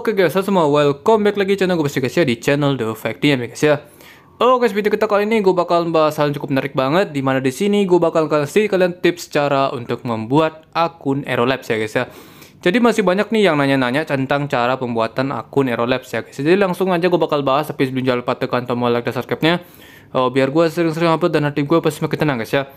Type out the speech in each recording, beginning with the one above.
Oke guys, halo semua, welcome back lagi channel gue pasti guys ya di channel The Fact DM ya guys ya. Oke guys, video kita kali ini gue bakal bahas hal yang cukup menarik banget dimana di sini gue bakal kasih kalian tips cara untuk membuat akun Aerolabs ya guys ya. Jadi masih banyak nih yang nanya-nanya tentang cara pembuatan akun Aerolabs ya guys. Ya. Jadi langsung aja gue bakal bahas tapi sebelum jangan lupa tekan tombol like dan subscribe-nya oh, biar gue sering-sering upload dan hati gue pasti makin tenang guys ya.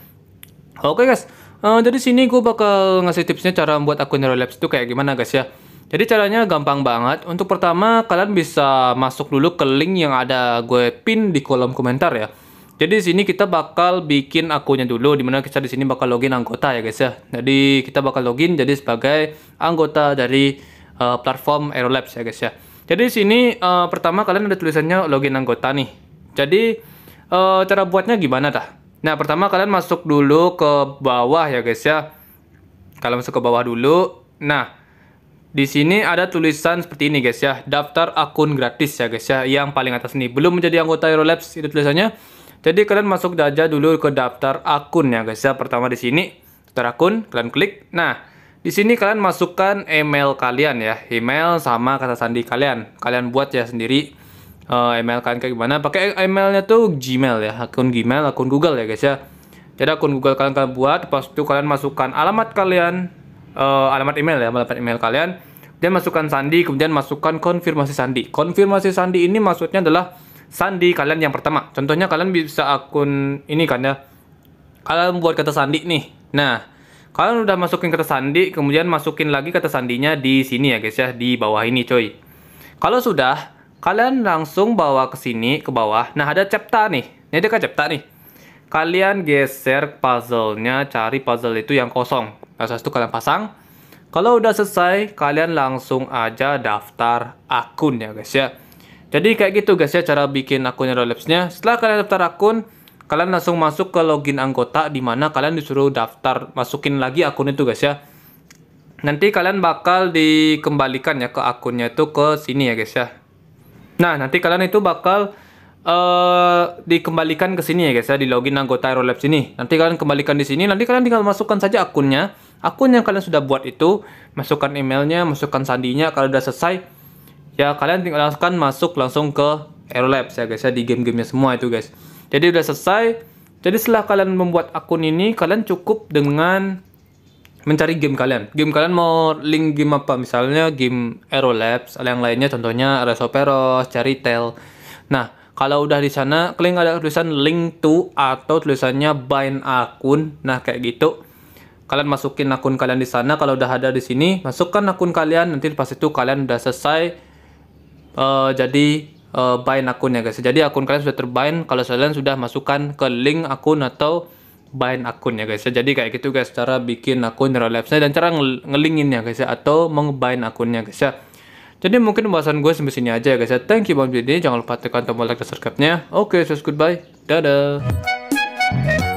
Oke guys, uh, jadi sini gue bakal ngasih tipsnya cara membuat akun Aerolabs itu kayak gimana guys ya. Jadi caranya gampang banget. Untuk pertama, kalian bisa masuk dulu ke link yang ada gue pin di kolom komentar ya. Jadi di sini kita bakal bikin akunnya dulu, dimana kita di sini bakal login anggota ya guys ya. Jadi kita bakal login jadi sebagai anggota dari uh, platform Aerolabs ya guys ya. Jadi di sini uh, pertama kalian ada tulisannya login anggota nih. Jadi uh, cara buatnya gimana dah? Nah pertama kalian masuk dulu ke bawah ya guys ya. Kalian masuk ke bawah dulu. Nah di sini ada tulisan seperti ini guys ya, daftar akun gratis ya guys ya, yang paling atas nih. Belum menjadi anggota Eurolabs itu tulisannya. Jadi kalian masuk aja dulu ke daftar akun ya guys ya. Pertama di sini, daftar akun, kalian klik. Nah, di sini kalian masukkan email kalian ya, email sama kata sandi kalian. Kalian buat ya sendiri uh, email kalian kayak gimana. Pakai emailnya tuh Gmail ya, akun Gmail, akun Google ya guys ya. Jadi akun Google kalian, kalian buat, pas itu kalian masukkan alamat kalian, uh, alamat email ya, alamat email kalian kemudian masukkan sandi, kemudian masukkan konfirmasi sandi. Konfirmasi sandi ini maksudnya adalah sandi kalian yang pertama. Contohnya kalian bisa akun ini kan ya. Kalian buat kata sandi nih. Nah, kalian udah masukin kata sandi, kemudian masukin lagi kata sandinya di sini ya guys ya, di bawah ini coy. Kalau sudah, kalian langsung bawa ke sini ke bawah. Nah, ada cepta nih. Ini dia kan nih. Kalian geser puzzle-nya, cari puzzle itu yang kosong. Nah, setelah kalian pasang. Kalau udah selesai, kalian langsung aja daftar akun ya guys ya. Jadi kayak gitu guys ya cara bikin akunnya rolex nya Setelah kalian daftar akun, kalian langsung masuk ke login anggota di mana kalian disuruh daftar masukin lagi akun itu guys ya. Nanti kalian bakal dikembalikan ya ke akunnya itu ke sini ya guys ya. Nah, nanti kalian itu bakal uh, dikembalikan ke sini ya guys ya di login anggota Aerolabs ini. Nanti kalian kembalikan di sini, nanti kalian tinggal masukkan saja akunnya akun yang kalian sudah buat itu, masukkan emailnya, masukkan sandinya, kalau sudah selesai, ya kalian tinggal langsung masuk langsung ke Aerolabs ya guys ya, di game-gamenya semua itu guys. Jadi sudah selesai, jadi setelah kalian membuat akun ini, kalian cukup dengan mencari game kalian. Game kalian mau link game apa? Misalnya game Aerolabs, yang lainnya contohnya Resoperos, Caritel. Nah, kalau udah di sana kalian ada tulisan link to atau tulisannya bind akun nah kayak gitu kalian masukin akun kalian di sana kalau udah ada di sini masukkan akun kalian nanti pas itu kalian udah selesai uh, jadi uh, bind akunnya guys jadi akun kalian sudah terbind kalau kalian sudah masukkan ke link akun atau bind akun ya guys jadi kayak gitu guys cara bikin akun neural dan cara ngelinginnya guys ya, atau mengbind akunnya guys ya jadi mungkin pembahasan gue sampai sini aja ya guys ya thank you banget video ini jangan lupa tekan tombol like dan subscribe nya oke okay, so goodbye dadah